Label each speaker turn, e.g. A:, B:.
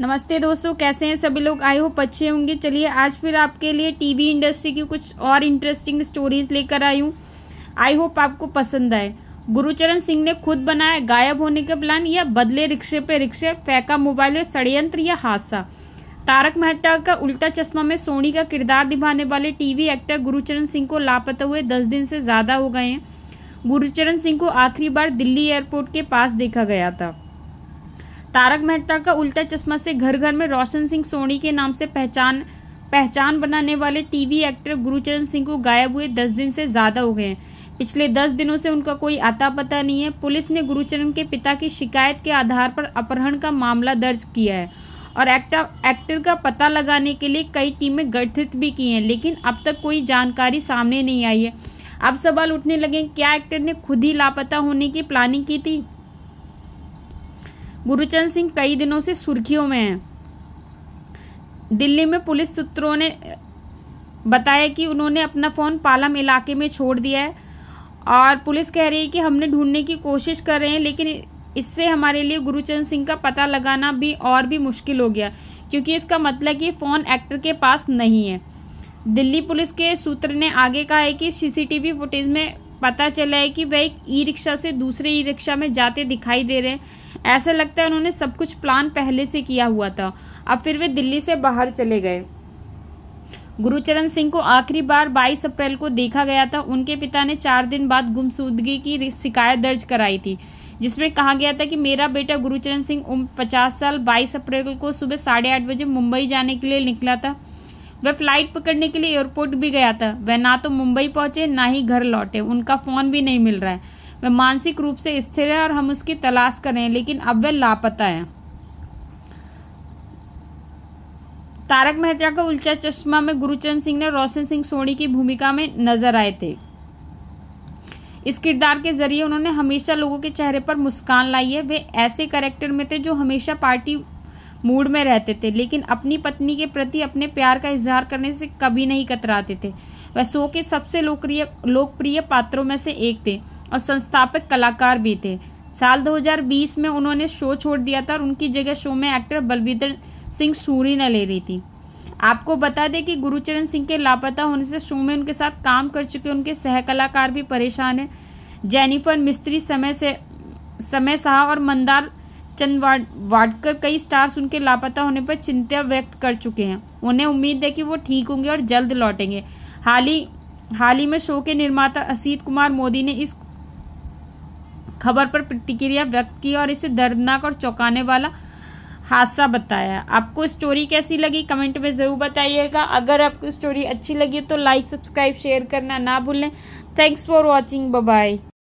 A: नमस्ते दोस्तों कैसे हैं सभी लोग आई होप अच्छे होंगे चलिए आज फिर आपके लिए टीवी इंडस्ट्री की कुछ और इंटरेस्टिंग स्टोरीज लेकर आई हूँ आई होप आपको पसंद आए गुरुचरण सिंह ने खुद बनाया गायब होने का प्लान या बदले रिक्शे पे रिक्शे फेंका मोबाइल में षडयंत्र या हादसा तारक मेहता का उल्टा चश्मा में सोनी का किरदार निभाने वाले टीवी एक्टर गुरुचरण सिंह को लापता हुए दस दिन से ज़्यादा हो गए हैं गुरुचरण सिंह को आखिरी बार दिल्ली एयरपोर्ट के पास देखा गया था तारक मेहता का उल्टा चश्मा से घर घर में रोशन सिंह सोनी के नाम से पहचान पहचान बनाने वाले टीवी एक्टर गुरुचरण सिंह को गायब हुए दस दिन से ज़्यादा हो गए हैं पिछले दस दिनों से उनका कोई आता पता नहीं है पुलिस ने गुरुचरण के पिता की शिकायत के आधार पर अपहरण का मामला दर्ज किया है और एक्टर एक्टर का पता लगाने के लिए कई टीमें गठित भी की हैं लेकिन अब तक कोई जानकारी सामने नहीं आई है अब सवाल उठने लगे क्या एक्टर ने खुद ही लापता होने की प्लानिंग की थी गुरुचंद सिंह कई दिनों से सुर्खियों में हैं दिल्ली में पुलिस सूत्रों ने बताया कि उन्होंने अपना फ़ोन पालम इलाके में छोड़ दिया है और पुलिस कह रही है कि हमने ढूंढने की कोशिश कर रहे हैं लेकिन इससे हमारे लिए गुरुचंद सिंह का पता लगाना भी और भी मुश्किल हो गया क्योंकि इसका मतलब कि फ़ोन एक्टर के पास नहीं है दिल्ली पुलिस के सूत्र ने आगे कहा है कि सीसीटीवी फुटेज में पता चला है कि वह एक ई रिक्शा से दूसरे ई रिक्शा में जाते दिखाई दे रहे हैं ऐसा लगता है उन्होंने सब कुछ प्लान पहले से किया हुआ था अब फिर वे दिल्ली से बाहर चले गए गुरुचरण सिंह को आखिरी बार 22 अप्रैल को देखा गया था उनके पिता ने चार दिन बाद गुमसुदगी की शिकायत दर्ज कराई थी जिसमें कहा गया था कि मेरा बेटा गुरुचरण सिंह उम्र पचास साल 22 अप्रैल को सुबह साढ़े आठ बजे मुंबई जाने के लिए निकला था वह फ्लाइट पकड़ने के लिए एयरपोर्ट भी गया था वह ना तो मुंबई पहुंचे ना ही घर लौटे उनका फोन भी नहीं मिल रहा है वह मानसिक रूप से स्थिर है और हम उसकी तलाश कर रहे हैं लेकिन अब वह लापता है तारक मेहता का उल्चा चश्मा में गुरुचंद सिंह ने रोशन सिंह सोनी की भूमिका में नजर आए थे इस किरदार के जरिए उन्होंने हमेशा लोगों के चेहरे पर मुस्कान लाई है वे ऐसे करेक्टर में थे जो हमेशा पार्टी मूड में रहते थे लेकिन अपनी पत्नी के प्रति अपने प्यार का इजहार करने से कभी नहीं कतराते थे वह शो के सबसे लोकप्रिय लोकप्रिय पात्रों में से एक थे और संस्थापक कलाकार भी थे साल 2020 में उन्होंने शो छोड़ दिया था और उनकी जगह शो में एक्टर बलविंदर सिंह सूरी ने ले रही थी आपको बता दें कि गुरुचरण सिंह के लापता होने से शो में उनके साथ काम कर चुके उनके सहकलाकार भी परेशान हैं जेनिफर मिस्त्री समय से समय शाह और मंदार चंद वाडकर कई स्टार्स उनके लापता होने पर चिंता व्यक्त कर चुके हैं उन्हें उम्मीद है कि वो ठीक होंगे और जल्द लौटेंगे हाल ही हाल ही में शो के निर्माता असीत कुमार मोदी ने इस खबर पर प्रतिक्रिया व्यक्त की और इसे दर्दनाक और चौंकाने वाला हादसा बताया आपको स्टोरी कैसी लगी कमेंट में ज़रूर बताइएगा अगर आपको स्टोरी अच्छी लगी तो लाइक सब्सक्राइब शेयर करना ना भूलें थैंक्स फॉर वॉचिंग बाय